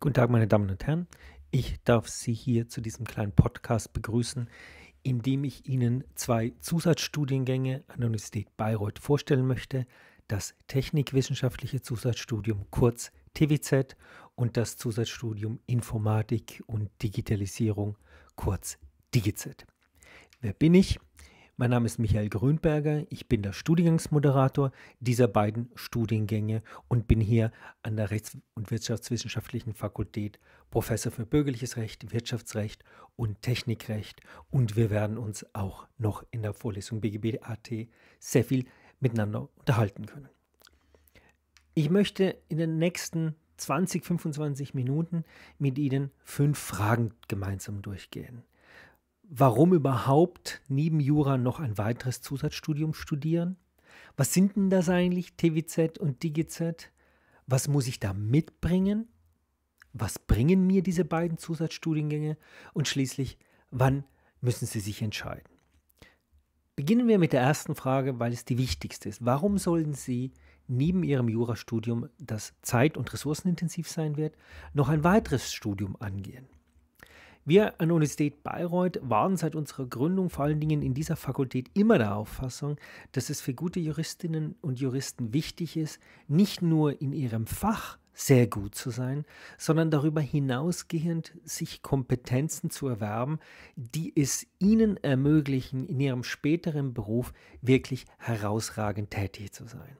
Guten Tag, meine Damen und Herren. Ich darf Sie hier zu diesem kleinen Podcast begrüßen, in dem ich Ihnen zwei Zusatzstudiengänge an der Universität Bayreuth vorstellen möchte. Das Technikwissenschaftliche Zusatzstudium, kurz TWZ, und das Zusatzstudium Informatik und Digitalisierung, kurz DigiZ. Wer bin ich? Mein Name ist Michael Grünberger, ich bin der Studiengangsmoderator dieser beiden Studiengänge und bin hier an der Rechts- und Wirtschaftswissenschaftlichen Fakultät Professor für bürgerliches Recht, Wirtschaftsrecht und Technikrecht und wir werden uns auch noch in der Vorlesung BGBAT sehr viel miteinander unterhalten können. Ich möchte in den nächsten 20, 25 Minuten mit Ihnen fünf Fragen gemeinsam durchgehen warum überhaupt neben Jura noch ein weiteres Zusatzstudium studieren? Was sind denn das eigentlich, TWZ und DGZ? Was muss ich da mitbringen? Was bringen mir diese beiden Zusatzstudiengänge? Und schließlich, wann müssen Sie sich entscheiden? Beginnen wir mit der ersten Frage, weil es die wichtigste ist. Warum sollen Sie neben Ihrem Jurastudium, das zeit- und ressourcenintensiv sein wird, noch ein weiteres Studium angehen? Wir an der Universität Bayreuth waren seit unserer Gründung vor allen Dingen in dieser Fakultät immer der Auffassung, dass es für gute Juristinnen und Juristen wichtig ist, nicht nur in ihrem Fach sehr gut zu sein, sondern darüber hinausgehend sich Kompetenzen zu erwerben, die es ihnen ermöglichen, in ihrem späteren Beruf wirklich herausragend tätig zu sein.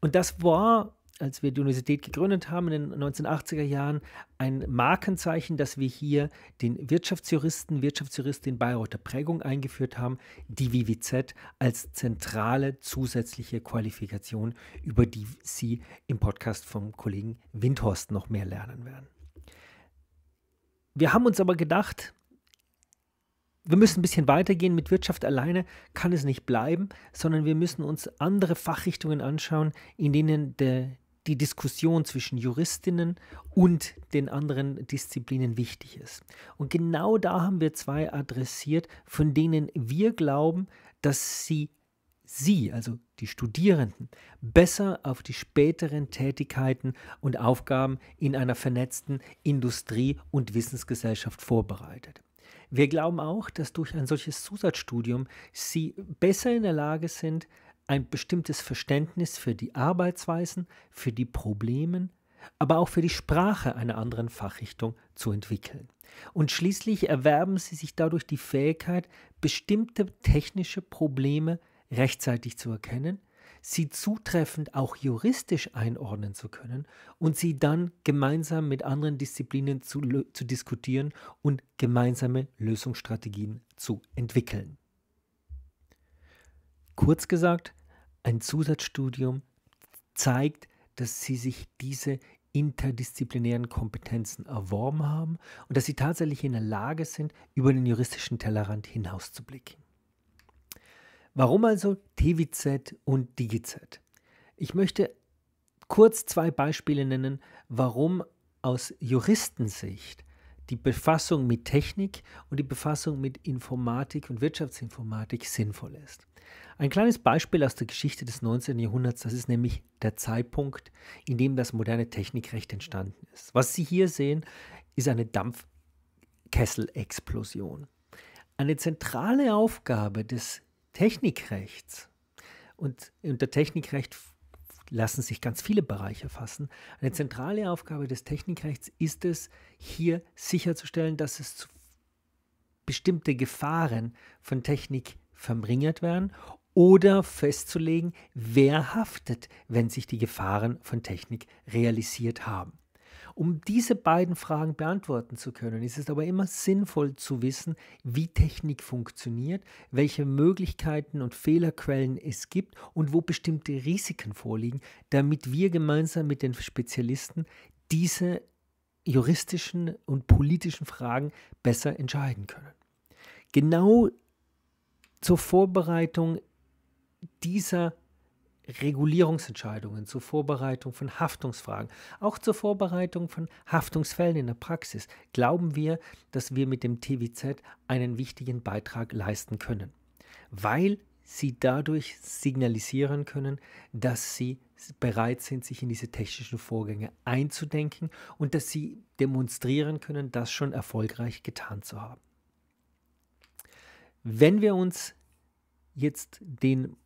Und das war als wir die Universität gegründet haben in den 1980er Jahren, ein Markenzeichen, dass wir hier den Wirtschaftsjuristen, Wirtschaftsjuristin Bayreuther Prägung eingeführt haben, die WWZ als zentrale zusätzliche Qualifikation, über die Sie im Podcast vom Kollegen Windhorst noch mehr lernen werden. Wir haben uns aber gedacht, wir müssen ein bisschen weitergehen. Mit Wirtschaft alleine kann es nicht bleiben, sondern wir müssen uns andere Fachrichtungen anschauen, in denen der, die Diskussion zwischen Juristinnen und den anderen Disziplinen wichtig ist. Und genau da haben wir zwei adressiert, von denen wir glauben, dass sie Sie, also die Studierenden, besser auf die späteren Tätigkeiten und Aufgaben in einer vernetzten Industrie- und Wissensgesellschaft vorbereitet. Wir glauben auch, dass durch ein solches Zusatzstudium Sie besser in der Lage sind, ein bestimmtes Verständnis für die Arbeitsweisen, für die Probleme, aber auch für die Sprache einer anderen Fachrichtung zu entwickeln. Und schließlich erwerben sie sich dadurch die Fähigkeit, bestimmte technische Probleme rechtzeitig zu erkennen, sie zutreffend auch juristisch einordnen zu können und sie dann gemeinsam mit anderen Disziplinen zu, zu diskutieren und gemeinsame Lösungsstrategien zu entwickeln. Kurz gesagt, ein Zusatzstudium zeigt, dass sie sich diese interdisziplinären Kompetenzen erworben haben und dass sie tatsächlich in der Lage sind, über den juristischen Tellerrand hinaus zu blicken. Warum also TWZ und DigiZ? Ich möchte kurz zwei Beispiele nennen, warum aus Juristensicht die Befassung mit Technik und die Befassung mit Informatik und Wirtschaftsinformatik sinnvoll ist. Ein kleines Beispiel aus der Geschichte des 19. Jahrhunderts, das ist nämlich der Zeitpunkt, in dem das moderne Technikrecht entstanden ist. Was Sie hier sehen, ist eine Dampfkesselexplosion. Eine zentrale Aufgabe des Technikrechts und unter Technikrecht lassen sich ganz viele Bereiche fassen. Eine mhm. zentrale Aufgabe des Technikrechts ist es, hier sicherzustellen, dass es bestimmte Gefahren von Technik verringert werden oder festzulegen, wer haftet, wenn sich die Gefahren von Technik realisiert haben. Um diese beiden Fragen beantworten zu können, ist es aber immer sinnvoll zu wissen, wie Technik funktioniert, welche Möglichkeiten und Fehlerquellen es gibt und wo bestimmte Risiken vorliegen, damit wir gemeinsam mit den Spezialisten diese juristischen und politischen Fragen besser entscheiden können. Genau zur Vorbereitung dieser Regulierungsentscheidungen, zur Vorbereitung von Haftungsfragen, auch zur Vorbereitung von Haftungsfällen in der Praxis glauben wir, dass wir mit dem TWZ einen wichtigen Beitrag leisten können, weil sie dadurch signalisieren können, dass sie bereit sind, sich in diese technischen Vorgänge einzudenken und dass sie demonstrieren können, das schon erfolgreich getan zu haben. Wenn wir uns jetzt den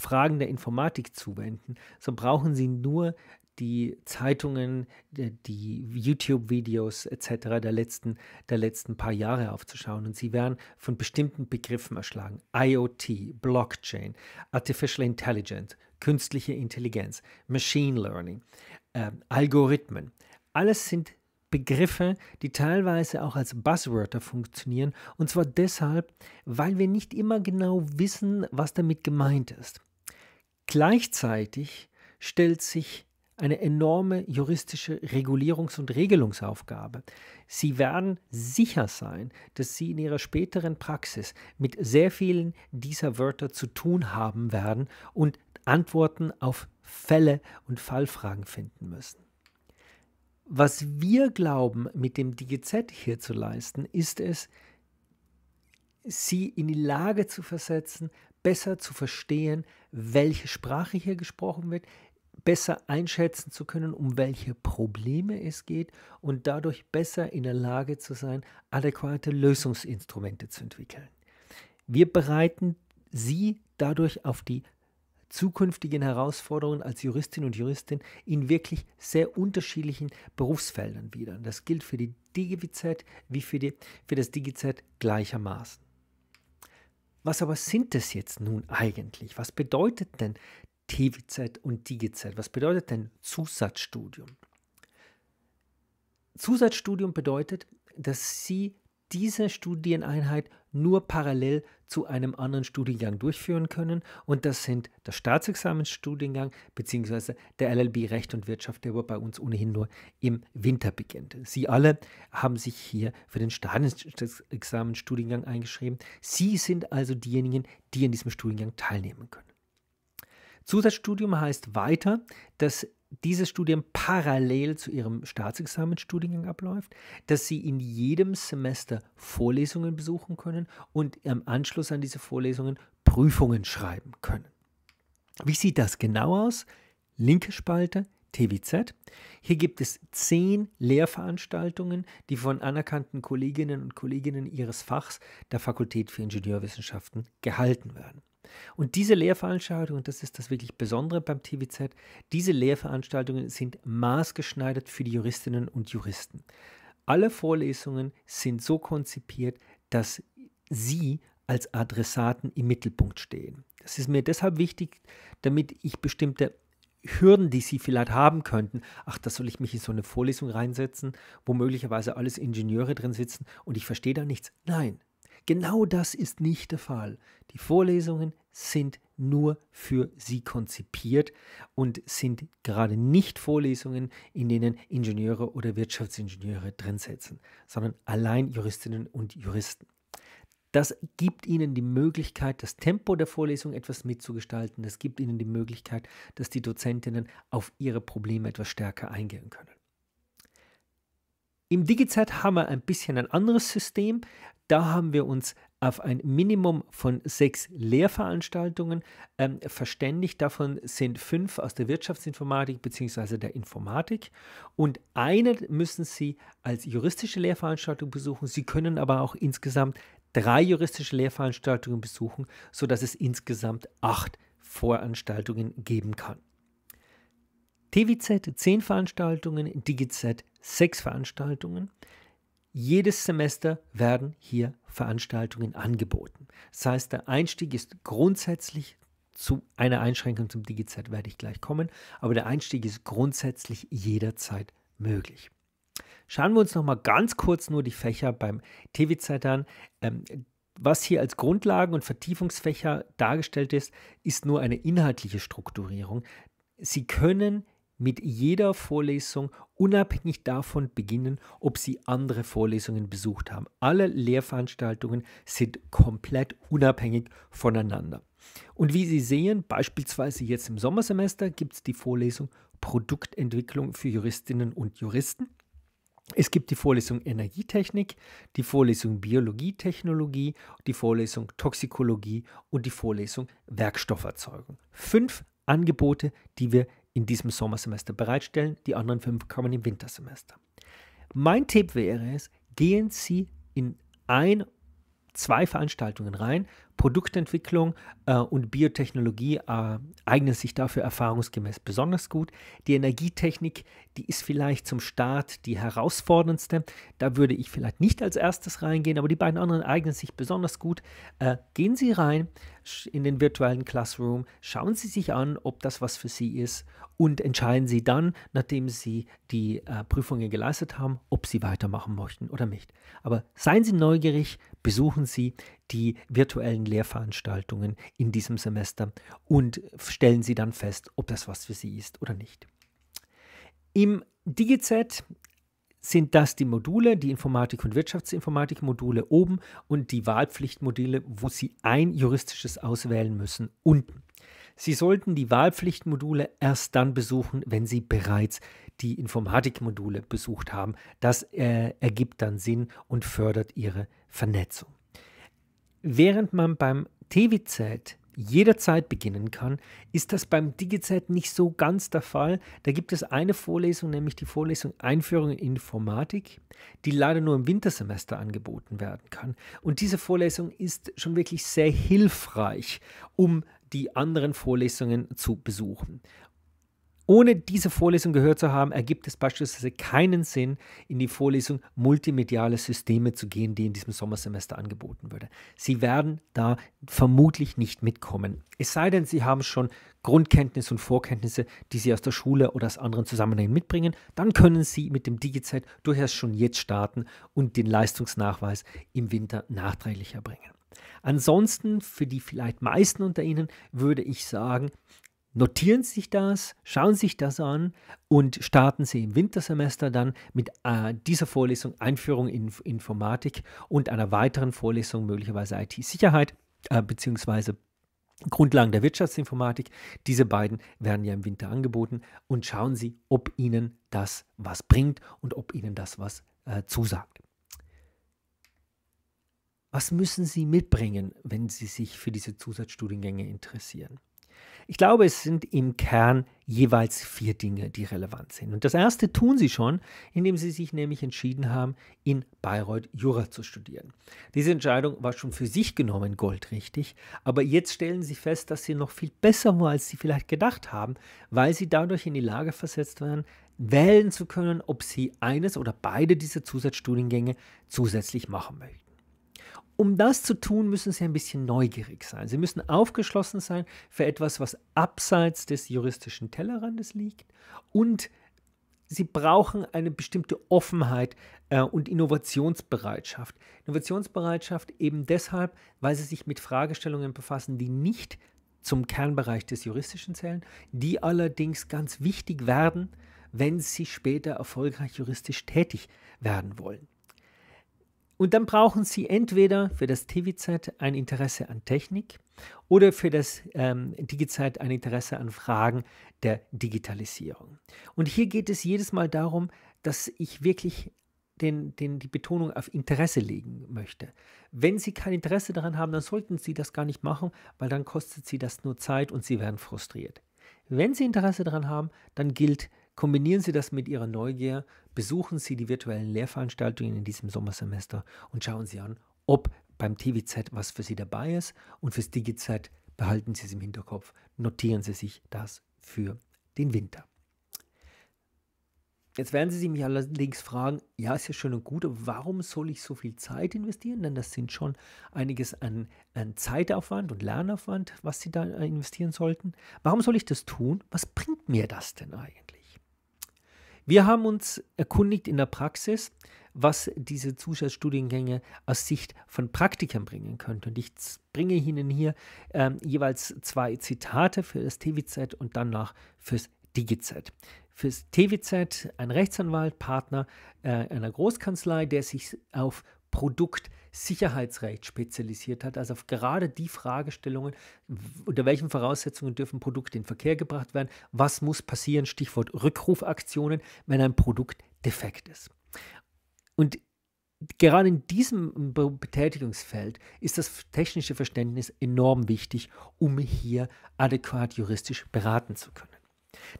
Fragen der Informatik zuwenden, so brauchen sie nur die Zeitungen, die YouTube-Videos etc. Der letzten, der letzten paar Jahre aufzuschauen. Und sie werden von bestimmten Begriffen erschlagen. IoT, Blockchain, Artificial Intelligence, künstliche Intelligenz, Machine Learning, äh, Algorithmen. Alles sind Begriffe, die teilweise auch als Buzzwörter funktionieren, und zwar deshalb, weil wir nicht immer genau wissen, was damit gemeint ist. Gleichzeitig stellt sich eine enorme juristische Regulierungs- und Regelungsaufgabe. Sie werden sicher sein, dass Sie in Ihrer späteren Praxis mit sehr vielen dieser Wörter zu tun haben werden und Antworten auf Fälle und Fallfragen finden müssen. Was wir glauben, mit dem DGZ hier zu leisten, ist es, sie in die Lage zu versetzen, besser zu verstehen, welche Sprache hier gesprochen wird, besser einschätzen zu können, um welche Probleme es geht und dadurch besser in der Lage zu sein, adäquate Lösungsinstrumente zu entwickeln. Wir bereiten sie dadurch auf die zukünftigen Herausforderungen als Juristin und Juristin in wirklich sehr unterschiedlichen Berufsfeldern wieder. Das gilt für die DGWZ wie für, die, für das DGZ gleichermaßen. Was aber sind das jetzt nun eigentlich? Was bedeutet denn TWZ und DGZ? Was bedeutet denn Zusatzstudium? Zusatzstudium bedeutet, dass Sie diese Studieneinheit nur parallel zu einem anderen Studiengang durchführen können. Und das sind der Staatsexamensstudiengang bzw. der LLB Recht und Wirtschaft, der bei uns ohnehin nur im Winter beginnt. Sie alle haben sich hier für den Staatsexamensstudiengang eingeschrieben. Sie sind also diejenigen, die an diesem Studiengang teilnehmen können. Zusatzstudium heißt weiter, dass dieses Studium parallel zu ihrem Staatsexamenstudiengang abläuft, dass sie in jedem Semester Vorlesungen besuchen können und im Anschluss an diese Vorlesungen Prüfungen schreiben können. Wie sieht das genau aus? Linke Spalte, TWZ. Hier gibt es zehn Lehrveranstaltungen, die von anerkannten Kolleginnen und Kollegen ihres Fachs der Fakultät für Ingenieurwissenschaften gehalten werden. Und diese Lehrveranstaltungen, das ist das wirklich Besondere beim TVZ, diese Lehrveranstaltungen sind maßgeschneidert für die Juristinnen und Juristen. Alle Vorlesungen sind so konzipiert, dass Sie als Adressaten im Mittelpunkt stehen. Das ist mir deshalb wichtig, damit ich bestimmte Hürden, die Sie vielleicht haben könnten, ach, da soll ich mich in so eine Vorlesung reinsetzen, wo möglicherweise alles Ingenieure drin sitzen und ich verstehe da nichts. Nein, Genau das ist nicht der Fall. Die Vorlesungen sind nur für sie konzipiert und sind gerade nicht Vorlesungen, in denen Ingenieure oder Wirtschaftsingenieure drin sitzen, sondern allein Juristinnen und Juristen. Das gibt ihnen die Möglichkeit, das Tempo der Vorlesung etwas mitzugestalten. Das gibt ihnen die Möglichkeit, dass die Dozentinnen auf ihre Probleme etwas stärker eingehen können. Im DigiZeit haben wir ein bisschen ein anderes System. Da haben wir uns auf ein Minimum von sechs Lehrveranstaltungen ähm, verständigt. Davon sind fünf aus der Wirtschaftsinformatik bzw. der Informatik. Und eine müssen Sie als juristische Lehrveranstaltung besuchen. Sie können aber auch insgesamt drei juristische Lehrveranstaltungen besuchen, sodass es insgesamt acht Voranstaltungen geben kann. TVZ 10 Veranstaltungen, DigiZ sechs Veranstaltungen. Jedes Semester werden hier Veranstaltungen angeboten. Das heißt, der Einstieg ist grundsätzlich zu einer Einschränkung zum DigiZeit werde ich gleich kommen, aber der Einstieg ist grundsätzlich jederzeit möglich. Schauen wir uns noch mal ganz kurz nur die Fächer beim TVZ an. Ähm, was hier als Grundlagen- und Vertiefungsfächer dargestellt ist, ist nur eine inhaltliche Strukturierung. Sie können mit jeder Vorlesung unabhängig davon beginnen, ob Sie andere Vorlesungen besucht haben. Alle Lehrveranstaltungen sind komplett unabhängig voneinander. Und wie Sie sehen, beispielsweise jetzt im Sommersemester gibt es die Vorlesung Produktentwicklung für Juristinnen und Juristen. Es gibt die Vorlesung Energietechnik, die Vorlesung Biologietechnologie, die Vorlesung Toxikologie und die Vorlesung Werkstofferzeugung. Fünf Angebote, die wir in diesem Sommersemester bereitstellen. Die anderen fünf kommen im Wintersemester. Mein Tipp wäre es, gehen Sie in ein zwei Veranstaltungen rein. Produktentwicklung äh, und Biotechnologie äh, eignen sich dafür erfahrungsgemäß besonders gut. Die Energietechnik, die ist vielleicht zum Start die herausforderndste. Da würde ich vielleicht nicht als erstes reingehen, aber die beiden anderen eignen sich besonders gut. Äh, gehen Sie rein in den virtuellen Classroom, schauen Sie sich an, ob das was für Sie ist und entscheiden Sie dann, nachdem Sie die äh, Prüfungen geleistet haben, ob Sie weitermachen möchten oder nicht. Aber seien Sie neugierig, besuchen Sie die virtuellen Lehrveranstaltungen in diesem Semester und stellen Sie dann fest, ob das was für Sie ist oder nicht. Im DigiZ sind das die Module, die Informatik- und Wirtschaftsinformatik-Module oben und die Wahlpflichtmodule, wo Sie ein juristisches auswählen müssen, unten. Sie sollten die Wahlpflichtmodule erst dann besuchen, wenn Sie bereits die Informatikmodule besucht haben. Das äh, ergibt dann Sinn und fördert Ihre Vernetzung. Während man beim TVZ jederzeit beginnen kann, ist das beim DigiZ nicht so ganz der Fall. Da gibt es eine Vorlesung, nämlich die Vorlesung Einführung in Informatik, die leider nur im Wintersemester angeboten werden kann. Und diese Vorlesung ist schon wirklich sehr hilfreich, um die anderen Vorlesungen zu besuchen. Ohne diese Vorlesung gehört zu haben, ergibt es beispielsweise keinen Sinn, in die Vorlesung multimediale Systeme zu gehen, die in diesem Sommersemester angeboten würde. Sie werden da vermutlich nicht mitkommen. Es sei denn, Sie haben schon Grundkenntnisse und Vorkenntnisse, die Sie aus der Schule oder aus anderen Zusammenhängen mitbringen. Dann können Sie mit dem DigiZ durchaus schon jetzt starten und den Leistungsnachweis im Winter nachträglich erbringen. Ansonsten, für die vielleicht meisten unter Ihnen, würde ich sagen, notieren Sie sich das, schauen Sie sich das an und starten Sie im Wintersemester dann mit äh, dieser Vorlesung Einführung in Informatik und einer weiteren Vorlesung möglicherweise IT-Sicherheit äh, bzw. Grundlagen der Wirtschaftsinformatik. Diese beiden werden ja im Winter angeboten und schauen Sie, ob Ihnen das was bringt und ob Ihnen das was äh, zusagt. Was müssen Sie mitbringen, wenn Sie sich für diese Zusatzstudiengänge interessieren? Ich glaube, es sind im Kern jeweils vier Dinge, die relevant sind. Und das erste tun sie schon, indem sie sich nämlich entschieden haben, in Bayreuth Jura zu studieren. Diese Entscheidung war schon für sich genommen goldrichtig, aber jetzt stellen sie fest, dass sie noch viel besser war, als sie vielleicht gedacht haben, weil sie dadurch in die Lage versetzt werden, wählen zu können, ob sie eines oder beide dieser Zusatzstudiengänge zusätzlich machen möchten um das zu tun, müssen Sie ein bisschen neugierig sein. Sie müssen aufgeschlossen sein für etwas, was abseits des juristischen Tellerrandes liegt. Und Sie brauchen eine bestimmte Offenheit äh, und Innovationsbereitschaft. Innovationsbereitschaft eben deshalb, weil Sie sich mit Fragestellungen befassen, die nicht zum Kernbereich des juristischen zählen, die allerdings ganz wichtig werden, wenn Sie später erfolgreich juristisch tätig werden wollen. Und dann brauchen Sie entweder für das TV-Zeit ein Interesse an Technik oder für das ähm, Digi-Zeit ein Interesse an Fragen der Digitalisierung. Und hier geht es jedes Mal darum, dass ich wirklich den, den, die Betonung auf Interesse legen möchte. Wenn Sie kein Interesse daran haben, dann sollten Sie das gar nicht machen, weil dann kostet Sie das nur Zeit und Sie werden frustriert. Wenn Sie Interesse daran haben, dann gilt Kombinieren Sie das mit Ihrer Neugier, besuchen Sie die virtuellen Lehrveranstaltungen in diesem Sommersemester und schauen Sie an, ob beim TVZ was für Sie dabei ist und fürs DigiZ behalten Sie es im Hinterkopf, notieren Sie sich das für den Winter. Jetzt werden Sie sich mich allerdings fragen, ja, ist ja schön und gut, aber warum soll ich so viel Zeit investieren? Denn das sind schon einiges an, an Zeitaufwand und Lernaufwand, was Sie da investieren sollten. Warum soll ich das tun? Was bringt mir das denn eigentlich? Wir haben uns erkundigt in der Praxis, was diese Zusatzstudiengänge aus Sicht von Praktikern bringen könnte. Und ich bringe Ihnen hier ähm, jeweils zwei Zitate für das TVZ und danach fürs DigiZ. Fürs TVZ ein Rechtsanwalt, Partner äh, einer Großkanzlei, der sich auf Produktsicherheitsrecht spezialisiert hat, also auf gerade die Fragestellungen, unter welchen Voraussetzungen dürfen Produkte in den Verkehr gebracht werden, was muss passieren, Stichwort Rückrufaktionen, wenn ein Produkt defekt ist. Und gerade in diesem Betätigungsfeld ist das technische Verständnis enorm wichtig, um hier adäquat juristisch beraten zu können.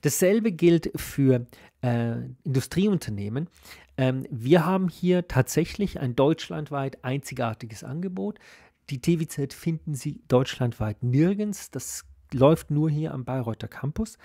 Dasselbe gilt für äh, Industrieunternehmen. Ähm, wir haben hier tatsächlich ein deutschlandweit einzigartiges Angebot. Die TWZ finden Sie deutschlandweit nirgends. Das läuft nur hier am Bayreuther Campus,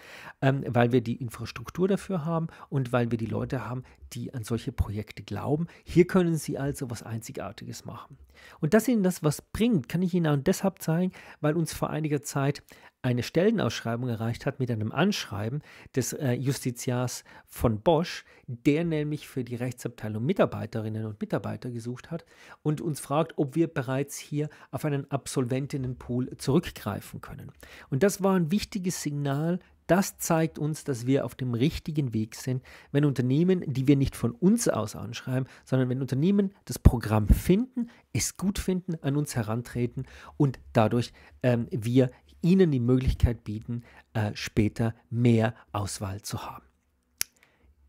ähm, weil wir die Infrastruktur dafür haben und weil wir die Leute haben, die an solche Projekte glauben. Hier können sie also was Einzigartiges machen. Und dass ihnen das was bringt, kann ich Ihnen auch deshalb zeigen, weil uns vor einiger Zeit eine Stellenausschreibung erreicht hat mit einem Anschreiben des äh, Justiziars von Bosch, der nämlich für die Rechtsabteilung Mitarbeiterinnen und Mitarbeiter gesucht hat und uns fragt, ob wir bereits hier auf einen Absolventinnenpool zurückgreifen können. Und das war ein wichtiges Signal, das zeigt uns, dass wir auf dem richtigen Weg sind, wenn Unternehmen, die wir nicht von uns aus anschreiben, sondern wenn Unternehmen das Programm finden, es gut finden, an uns herantreten und dadurch ähm, wir ihnen die Möglichkeit bieten, äh, später mehr Auswahl zu haben.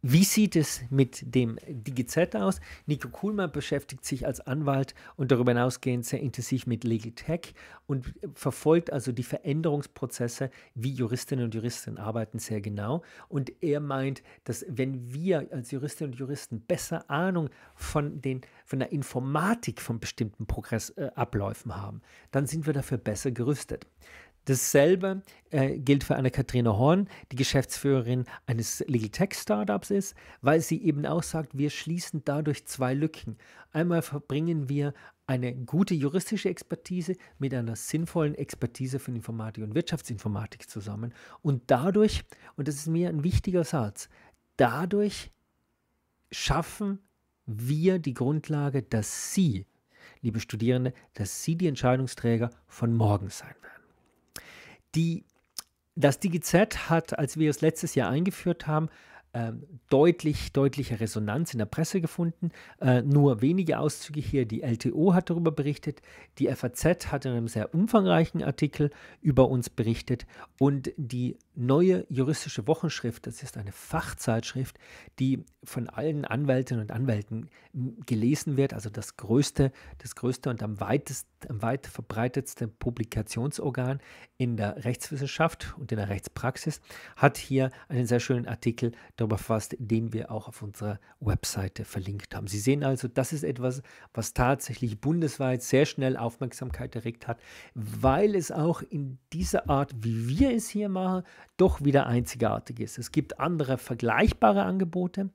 Wie sieht es mit dem DigiZ aus? Nico Kuhlmann beschäftigt sich als Anwalt und darüber hinausgehend sehr intensiv mit Legal Tech und verfolgt also die Veränderungsprozesse, wie Juristinnen und Juristen arbeiten, sehr genau. Und er meint, dass wenn wir als Juristinnen und Juristen besser Ahnung von, den, von der Informatik von bestimmten Progressabläufen äh, haben, dann sind wir dafür besser gerüstet. Dasselbe äh, gilt für Anna kathrine Horn, die Geschäftsführerin eines Legal Tech Startups ist, weil sie eben auch sagt, wir schließen dadurch zwei Lücken. Einmal verbringen wir eine gute juristische Expertise mit einer sinnvollen Expertise von Informatik und Wirtschaftsinformatik zusammen. Und dadurch, und das ist mir ein wichtiger Satz, dadurch schaffen wir die Grundlage, dass Sie, liebe Studierende, dass Sie die Entscheidungsträger von morgen sein werden. Die, das DigiZ hat, als wir es letztes Jahr eingeführt haben, ähm, deutlich, deutliche Resonanz in der Presse gefunden. Äh, nur wenige Auszüge hier. Die LTO hat darüber berichtet, die FAZ hat in einem sehr umfangreichen Artikel über uns berichtet und die neue juristische Wochenschrift, das ist eine Fachzeitschrift, die von allen Anwältinnen und Anwälten gelesen wird, also das größte, das größte und am weitest, am weit verbreitetste Publikationsorgan in der Rechtswissenschaft und in der Rechtspraxis, hat hier einen sehr schönen Artikel darüber darüber befasst, den wir auch auf unserer Webseite verlinkt haben. Sie sehen also, das ist etwas, was tatsächlich bundesweit sehr schnell Aufmerksamkeit erregt hat, weil es auch in dieser Art, wie wir es hier machen, doch wieder einzigartig ist. Es gibt andere vergleichbare Angebote,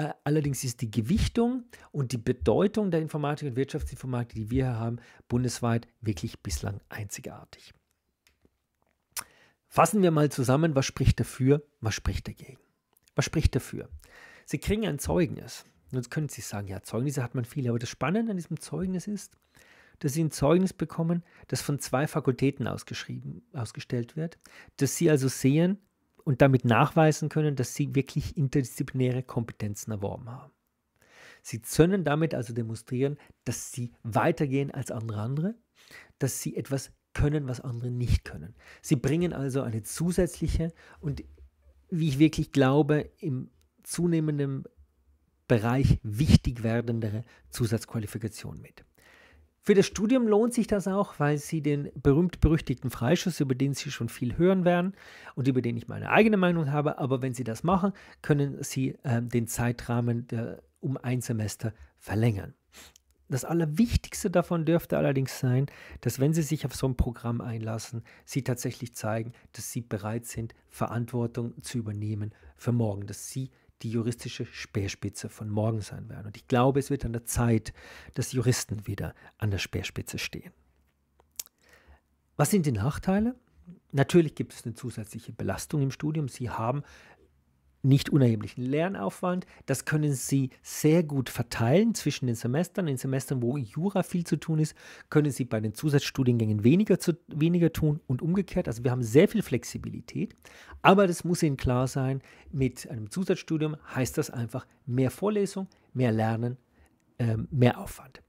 äh, Allerdings ist die Gewichtung und die Bedeutung der Informatik und Wirtschaftsinformatik, die wir hier haben, bundesweit wirklich bislang einzigartig. Fassen wir mal zusammen, was spricht dafür, was spricht dagegen. Was spricht dafür? Sie kriegen ein Zeugnis. Jetzt können Sie sagen, ja, Zeugnisse hat man viele, aber das Spannende an diesem Zeugnis ist, dass Sie ein Zeugnis bekommen, das von zwei Fakultäten ausgeschrieben, ausgestellt wird, dass Sie also sehen und damit nachweisen können, dass Sie wirklich interdisziplinäre Kompetenzen erworben haben. Sie können damit also demonstrieren, dass Sie weitergehen als andere andere, dass Sie etwas können, was andere nicht können. Sie bringen also eine zusätzliche und wie ich wirklich glaube, im zunehmenden Bereich wichtig werdendere Zusatzqualifikation mit. Für das Studium lohnt sich das auch, weil Sie den berühmt-berüchtigten Freischuss, über den Sie schon viel hören werden und über den ich meine eigene Meinung habe, aber wenn Sie das machen, können Sie äh, den Zeitrahmen der, um ein Semester verlängern. Das Allerwichtigste davon dürfte allerdings sein, dass wenn Sie sich auf so ein Programm einlassen, Sie tatsächlich zeigen, dass Sie bereit sind, Verantwortung zu übernehmen für morgen, dass Sie die juristische Speerspitze von morgen sein werden. Und ich glaube, es wird an der Zeit, dass Juristen wieder an der Speerspitze stehen. Was sind die Nachteile? Natürlich gibt es eine zusätzliche Belastung im Studium. Sie haben nicht unerheblichen Lernaufwand. Das können Sie sehr gut verteilen zwischen den Semestern. In Semestern, wo Jura viel zu tun ist, können Sie bei den Zusatzstudiengängen weniger, zu, weniger tun und umgekehrt. Also wir haben sehr viel Flexibilität. Aber das muss Ihnen klar sein, mit einem Zusatzstudium heißt das einfach mehr Vorlesung, mehr Lernen, äh, mehr Aufwand.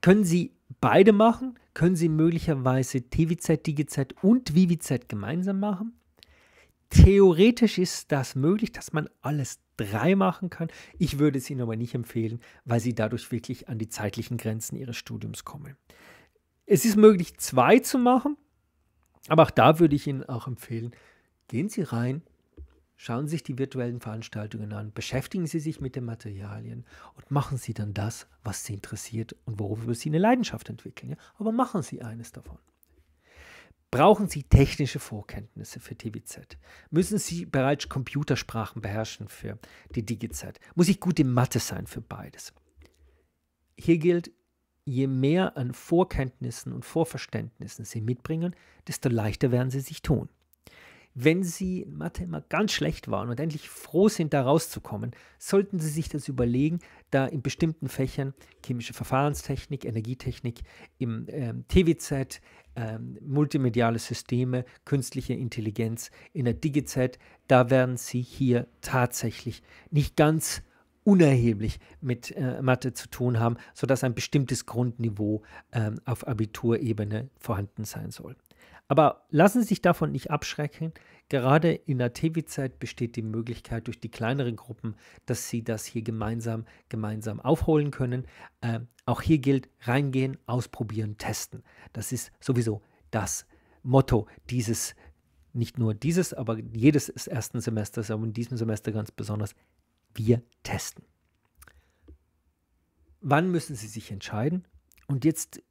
Können Sie beide machen? Können Sie möglicherweise TVZ, DGZ und VVZ gemeinsam machen? Theoretisch ist das möglich, dass man alles drei machen kann. Ich würde es Ihnen aber nicht empfehlen, weil Sie dadurch wirklich an die zeitlichen Grenzen Ihres Studiums kommen. Es ist möglich, zwei zu machen, aber auch da würde ich Ihnen auch empfehlen, gehen Sie rein, schauen Sie sich die virtuellen Veranstaltungen an, beschäftigen Sie sich mit den Materialien und machen Sie dann das, was Sie interessiert und worüber Sie eine Leidenschaft entwickeln. Aber machen Sie eines davon. Brauchen Sie technische Vorkenntnisse für TVZ? Müssen Sie bereits Computersprachen beherrschen für die DigiZ? Muss ich gut in Mathe sein für beides? Hier gilt, je mehr an Vorkenntnissen und Vorverständnissen Sie mitbringen, desto leichter werden Sie sich tun. Wenn Sie in Mathe immer ganz schlecht waren und endlich froh sind, da rauszukommen, sollten Sie sich das überlegen, da in bestimmten Fächern chemische Verfahrenstechnik, Energietechnik, im ähm, TWZ, ähm, multimediale Systeme, künstliche Intelligenz, in der DigiZ, da werden Sie hier tatsächlich nicht ganz unerheblich mit äh, Mathe zu tun haben, sodass ein bestimmtes Grundniveau ähm, auf Abiturebene vorhanden sein soll. Aber lassen Sie sich davon nicht abschrecken. Gerade in der TV-Zeit besteht die Möglichkeit durch die kleineren Gruppen, dass Sie das hier gemeinsam, gemeinsam aufholen können. Äh, auch hier gilt reingehen, ausprobieren, testen. Das ist sowieso das Motto dieses, nicht nur dieses, aber jedes ersten Semesters, aber in diesem Semester ganz besonders. Wir testen. Wann müssen Sie sich entscheiden? Und jetzt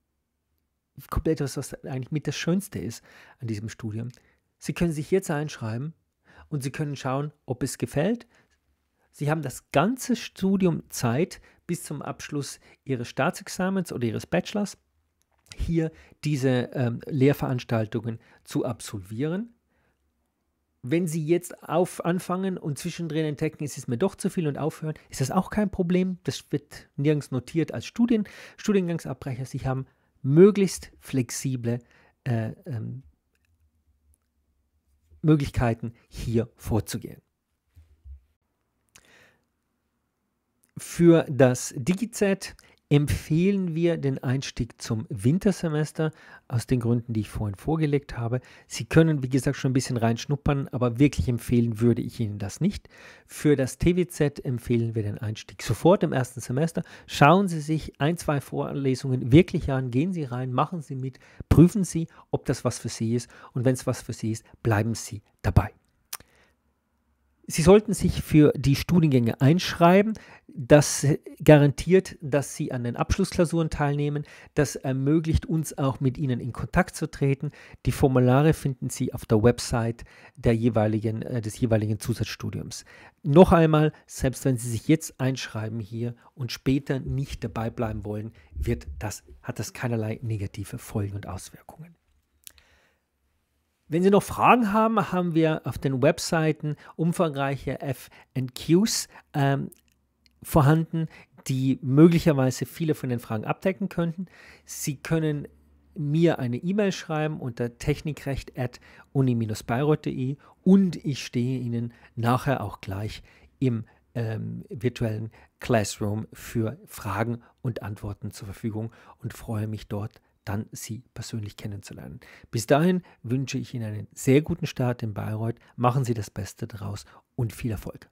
komplett etwas, was eigentlich mit das Schönste ist an diesem Studium. Sie können sich jetzt einschreiben und Sie können schauen, ob es gefällt. Sie haben das ganze Studium Zeit bis zum Abschluss Ihres Staatsexamens oder Ihres Bachelors, hier diese ähm, Lehrveranstaltungen zu absolvieren. Wenn Sie jetzt auf anfangen und zwischendrin entdecken, es ist mir doch zu viel und aufhören, ist das auch kein Problem. Das wird nirgends notiert als Studien, Studiengangsabbrecher. Sie haben möglichst flexible äh, ähm, Möglichkeiten hier vorzugehen. Für das DigiZ empfehlen wir den Einstieg zum Wintersemester aus den Gründen, die ich vorhin vorgelegt habe. Sie können, wie gesagt, schon ein bisschen reinschnuppern, aber wirklich empfehlen würde ich Ihnen das nicht. Für das TWZ empfehlen wir den Einstieg sofort im ersten Semester. Schauen Sie sich ein, zwei Vorlesungen wirklich an, gehen Sie rein, machen Sie mit, prüfen Sie, ob das was für Sie ist und wenn es was für Sie ist, bleiben Sie dabei. Sie sollten sich für die Studiengänge einschreiben. Das garantiert, dass Sie an den Abschlussklausuren teilnehmen. Das ermöglicht uns auch, mit Ihnen in Kontakt zu treten. Die Formulare finden Sie auf der Website der jeweiligen, äh, des jeweiligen Zusatzstudiums. Noch einmal, selbst wenn Sie sich jetzt einschreiben hier und später nicht dabei bleiben wollen, wird das, hat das keinerlei negative Folgen und Auswirkungen. Wenn Sie noch Fragen haben, haben wir auf den Webseiten umfangreiche FQs ähm, vorhanden, die möglicherweise viele von den Fragen abdecken könnten. Sie können mir eine E-Mail schreiben unter technikrecht.uni-bayreuth.de und ich stehe Ihnen nachher auch gleich im ähm, virtuellen Classroom für Fragen und Antworten zur Verfügung und freue mich dort dann Sie persönlich kennenzulernen. Bis dahin wünsche ich Ihnen einen sehr guten Start in Bayreuth. Machen Sie das Beste daraus und viel Erfolg.